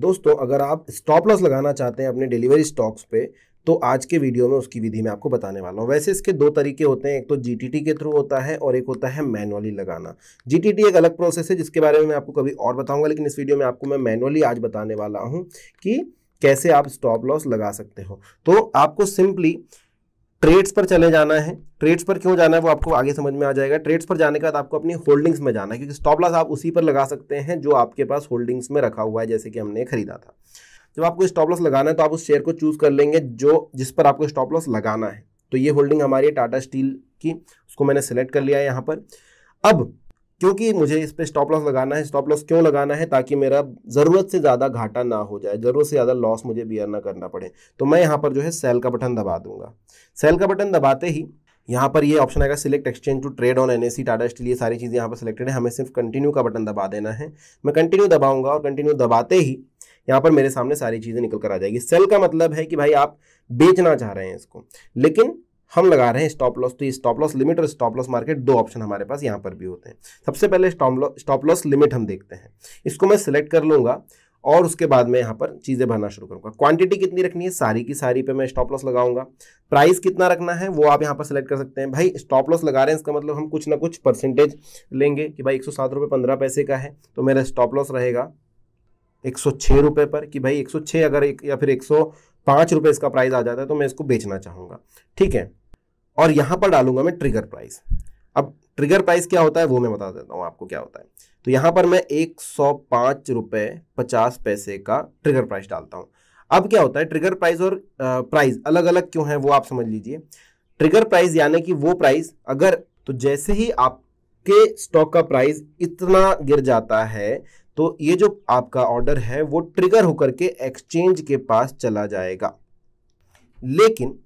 दोस्तों अगर आप स्टॉप लॉस लगाना चाहते हैं अपने डिलीवरी स्टॉक्स पे तो आज के वीडियो में उसकी विधि मैं आपको बताने वाला हूँ वैसे इसके दो तरीके होते हैं एक तो जीटीटी के थ्रू होता है और एक होता है मैनुअली लगाना जीटीटी एक अलग प्रोसेस है जिसके बारे में मैं आपको कभी और बताऊंगा लेकिन इस वीडियो में आपको मैं मैनुअली आज बताने वाला हूँ कि कैसे आप स्टॉप लॉस लगा सकते हो तो आपको सिंपली ट्रेड्स पर चले जाना है ट्रेड्स पर क्यों जाना है वो आपको आगे समझ में आ जाएगा ट्रेड्स पर जाने के बाद आपको अपनी होल्डिंग्स में जाना है क्योंकि स्टॉप लॉस आप उसी पर लगा सकते हैं जो आपके पास होल्डिंग्स में रखा हुआ है जैसे कि हमने खरीदा था जब आपको स्टॉप लॉस लगाना है तो आप उस शेयर को चूज़ कर लेंगे जो जिस पर आपको स्टॉप लॉस लगाना है तो ये होल्डिंग हमारी है टाटा स्टील की उसको मैंने सेलेक्ट कर लिया है यहाँ पर अब क्योंकि मुझे इस पर स्टॉप लॉस लगाना है स्टॉप लॉस क्यों लगाना है ताकि मेरा ज़रूरत से ज़्यादा घाटा ना हो जाए ज़रूरत से ज़्यादा लॉस मुझे बियर ना करना पड़े तो मैं यहाँ पर जो है सेल का बटन दबा दूंगा सेल का बटन दबाते ही यहाँ पर ये यह ऑप्शन आएगा select exchange to trade on NSC Tata steel ये सारी चीज़ें यहाँ पर सिलेक्टेड है हमें सिर्फ कंटिन्यू का बटन दबा देना है मैं कंटिन्यू दबाऊंगा और कंटिन्यू दबाते ही यहाँ पर मेरे सामने सारी चीज़ें निकल कर आ जाएगी सेल का मतलब है कि भाई आप बेचना चाह रहे हैं इसको लेकिन हम लगा रहे हैं स्टॉप लॉस तो ये स्टॉप लॉस लिमिट और स्टॉप लॉस मार्केट दो ऑप्शन हमारे पास यहाँ पर भी होते हैं सबसे पहले स्टॉप लॉस लिमिट हम देखते हैं इसको मैं सिलेक्ट कर लूँगा और उसके बाद मैं यहाँ पर चीज़ें भरना शुरू करूँगा क्वांटिटी कितनी रखनी है सारी की सारी पे मैं स्टॉप लॉस लगाऊंगा प्राइस कितना रखना है वो आप यहाँ पर सेलेक्ट कर सकते हैं भाई स्टॉप लॉस लगा रहे हैं इसका मतलब हम कुछ ना कुछ परसेंटेज लेंगे कि भाई एक सौ सात रुपये पंद्रह पैसे का है तो मेरा स्टॉप लॉस रहेगा एक सौ छः रुपये पर कि भाई एक सौ छः अगर एक या फिर एक सौ पाँच रुपये इसका प्राइस आ जाता है तो मैं इसको बेचना चाहूँगा ठीक है और यहाँ पर डालूंगा मैं ट्रिगर प्राइस अब ट्रिगर प्राइस क्या होता है वो मैं बता देता हूँ आपको क्या होता है तो यहाँ पर मैं एक सौ पाँच रुपये पचास पैसे का ट्रिगर प्राइस डालता हूँ अब क्या होता है ट्रिगर प्राइस और प्राइस अलग अलग क्यों है वो आप समझ लीजिए ट्रिगर प्राइस यानी कि वो प्राइस अगर तो जैसे ही आपके स्टॉक का प्राइस इतना गिर जाता है तो ये जो आपका ऑर्डर है वो ट्रिगर होकर के एक्सचेंज के पास चला जाएगा लेकिन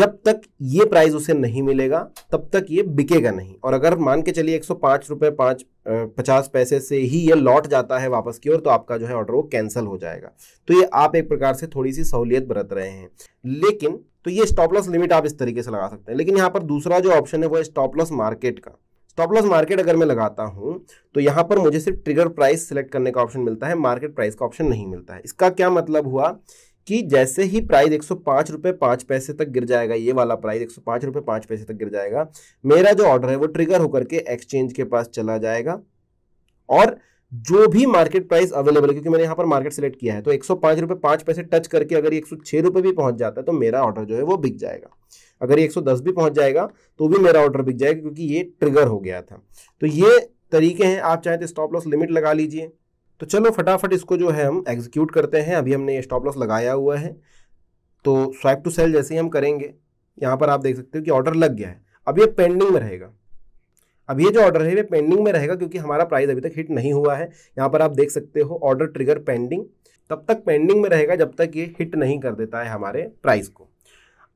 जब तक ये प्राइस उसे नहीं मिलेगा तब तक ये बिकेगा नहीं और अगर मान के चलिए एक सौ पाँच रुपये पाँच पचास पैसे से ही ये लौट जाता है वापस की ओर तो आपका जो है ऑर्डर वो कैंसिल हो जाएगा तो ये आप एक प्रकार से थोड़ी सी सहूलियत बरत रहे हैं लेकिन तो ये स्टॉप लॉस लिमिट आप इस तरीके से लगा सकते हैं लेकिन यहाँ पर दूसरा जो ऑप्शन है वो है स्टॉप लॉस मार्केट का स्टॉप लॉस मार्केट अगर मैं लगाता हूं तो यहां पर मुझे सिर्फ ट्रिगर प्राइस सिलेक्ट करने का ऑप्शन मिलता है मार्केट प्राइस का ऑप्शन नहीं मिलता है इसका क्या मतलब हुआ कि जैसे ही प्राइस एक सौ पाँच पैसे तक गिर जाएगा ये वाला प्राइस एक सौ पाँच पैसे तक गिर जाएगा मेरा जो ऑर्डर है वो ट्रिगर होकर के एक्सचेंज के पास चला जाएगा और जो भी मार्केट प्राइस अवेलेबल है क्योंकि मैंने यहाँ पर मार्केट सेलेक्ट किया है तो एक सौ पैसे टच करके अगर एक सौ भी पहुंच जाता है तो मेरा ऑर्डर जो है वो बिक जाएगा अगर ये 110 भी पहुंच जाएगा तो भी मेरा ऑर्डर बिक जाएगा क्योंकि ये ट्रिगर हो गया था तो ये तरीके हैं आप चाहें तो स्टॉप लॉस लिमिट लगा लीजिए तो चलो फटाफट इसको जो है हम एग्जीक्यूट करते हैं अभी हमने ये स्टॉप लॉस लगाया हुआ है तो स्वाइप टू सेल जैसे ही हम करेंगे यहाँ पर आप देख सकते हो कि ऑर्डर लग गया है अब ये पेंडिंग में रहेगा अब ये जो ऑर्डर है ये पेंडिंग में रहेगा क्योंकि हमारा प्राइस अभी तक हिट नहीं हुआ है यहाँ पर आप देख सकते हो ऑर्डर ट्रिगर पेंडिंग तब तक पेंडिंग में रहेगा जब तक ये हिट नहीं कर देता है हमारे प्राइस को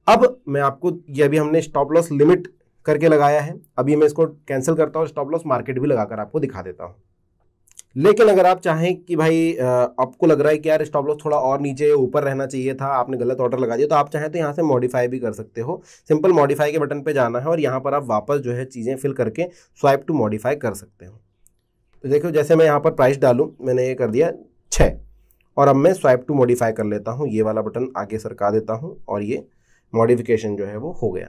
अब मैं आपको ये अभी हमने स्टॉप लॉस लिमिट करके लगाया है अभी मैं इसको कैंसिल करता हूँ स्टॉप लॉस मार्केट भी लगाकर आपको दिखा देता हूँ लेकिन अगर आप चाहें कि भाई आपको लग रहा है कि यार स्टॉप लॉस थोड़ा और नीचे ऊपर रहना चाहिए था आपने गलत ऑर्डर लगा दिया तो आप चाहें तो यहाँ से मॉडिफाई भी कर सकते हो सिंपल मॉडिफाई के बटन पे जाना है और यहाँ पर आप वापस जो है चीज़ें फिल करके स्वाइप टू मॉडिफाई कर सकते हो तो देखो जैसे मैं यहाँ पर प्राइस डालूँ मैंने ये कर दिया छः और अब मैं स्वाइप टू मॉडिफाई कर लेता हूँ ये वाला बटन आगे सरका देता हूँ और ये मॉडिफिकेशन जो है वो हो गया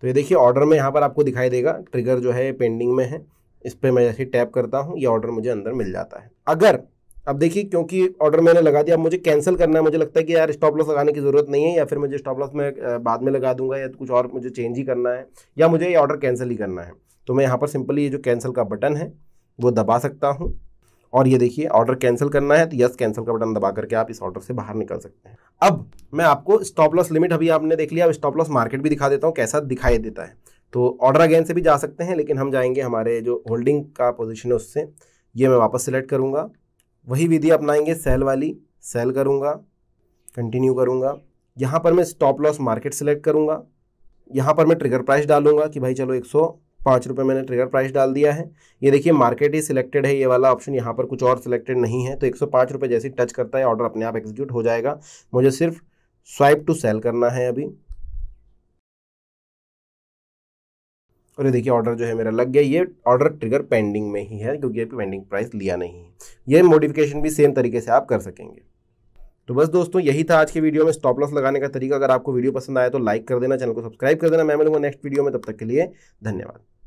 तो ये देखिए ऑर्डर में यहाँ पर आपको दिखाई देगा ट्रिगर जो है पेंडिंग में है इस पर मैं जैसे टैप करता हूँ ये ऑर्डर मुझे अंदर मिल जाता है अगर अब देखिए क्योंकि ऑर्डर मैंने लगा दिया अब मुझे कैंसिल करना है मुझे लगता है कि यार स्टॉप लॉस लगाने की ज़रूरत नहीं है या फिर मुझे स्टॉप लॉस में बाद में लगा दूंगा या तो कुछ और मुझे चेंज ही करना है या मुझे ये ऑर्डर कैंसिल ही करना है तो मैं यहाँ पर सिंपली ये जो कैंसिल का बटन है वो दबा सकता हूँ और ये देखिए ऑर्डर कैंसिल करना है तो यस कैंसिल का बटन दबा करके आप इस ऑर्डर से बाहर निकल सकते हैं अब मैं आपको स्टॉप लॉस लिमिट अभी आपने देख लिया अब स्टॉप लॉस मार्केट भी दिखा देता हूँ कैसा दिखाई देता है तो ऑर्डर अगेन से भी जा सकते हैं लेकिन हम जाएंगे हमारे जो होल्डिंग का पोजिशन है उससे ये मैं वापस सेलेक्ट करूँगा वही विधि अपनाएंगे सेल वाली सेल करूँगा कंटिन्यू करूँगा यहाँ पर मैं स्टॉप लॉस मार्केट सेलेक्ट करूँगा यहाँ पर मैं ट्रिगर प्राइस डालूंगा कि भाई चलो एक पाँच रुपये मैंने ट्रिगर प्राइस डाल दिया है ये देखिए मार्केट ही सिलेक्टेड है ये वाला ऑप्शन यहाँ पर कुछ और सिलेक्टेड नहीं है तो एक सौ जैसे ही टच करता है ऑर्डर अपने आप एग्जीक्यूट हो जाएगा मुझे सिर्फ स्वाइप टू सेल करना है अभी और ये देखिए ऑर्डर जो है मेरा लग गया ये ऑर्डर ट्रिगर पेंडिंग में ही है क्योंकि ये पेंडिंग प्राइस लिया नहीं है ये मॉडिफिकेशन भी सेम तरीके से आप कर सकेंगे तो बस दोस्तों यही था आज के वीडियो में स्टॉप लॉस लगाने का तरीका अगर आपको वीडियो पसंद आया तो लाइक कर देना चैनल को सब्सक्राइब कर देना मैं मिलूंगा नेक्स्ट वीडियो में तब तक के लिए धन्यवाद